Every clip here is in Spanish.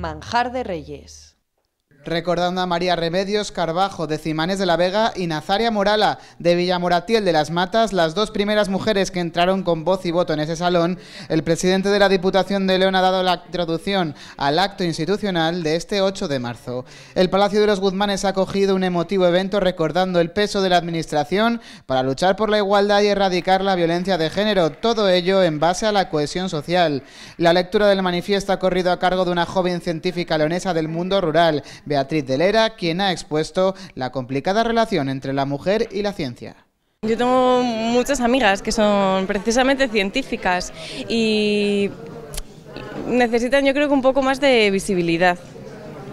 Manjar de Reyes. Recordando a María Remedios Carbajo de Cimanes de la Vega y Nazaria Morala de Villamoratiel de las Matas, las dos primeras mujeres que entraron con voz y voto en ese salón, el presidente de la Diputación de León ha dado la traducción al acto institucional de este 8 de marzo. El Palacio de los Guzmanes ha acogido un emotivo evento recordando el peso de la Administración para luchar por la igualdad y erradicar la violencia de género, todo ello en base a la cohesión social. La lectura del manifiesto ha corrido a cargo de una joven científica leonesa del mundo rural, Beatriz de Lera, quien ha expuesto la complicada relación entre la mujer y la ciencia. Yo tengo muchas amigas que son precisamente científicas y necesitan yo creo que un poco más de visibilidad,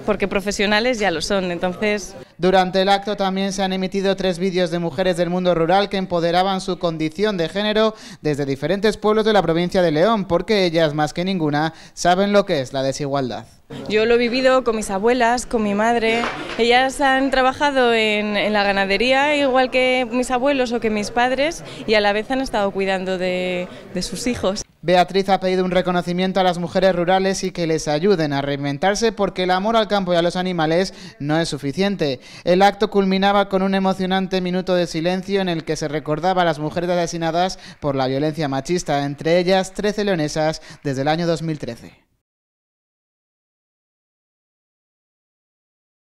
porque profesionales ya lo son, entonces... Durante el acto también se han emitido tres vídeos de mujeres del mundo rural que empoderaban su condición de género desde diferentes pueblos de la provincia de León, porque ellas más que ninguna saben lo que es la desigualdad. Yo lo he vivido con mis abuelas, con mi madre. Ellas han trabajado en, la ganadería igual que mis abuelos o que mis padres y a la vez han estado cuidando de sus hijos. Beatriz ha pedido un reconocimiento a las mujeres rurales y que les ayuden a reinventarse porque el amor al campo y a los animales no es suficiente. El acto culminaba con un emocionante minuto de silencio en el que se recordaba a las mujeres asesinadas por la violencia machista, entre ellas 13 leonesas desde el año 2013.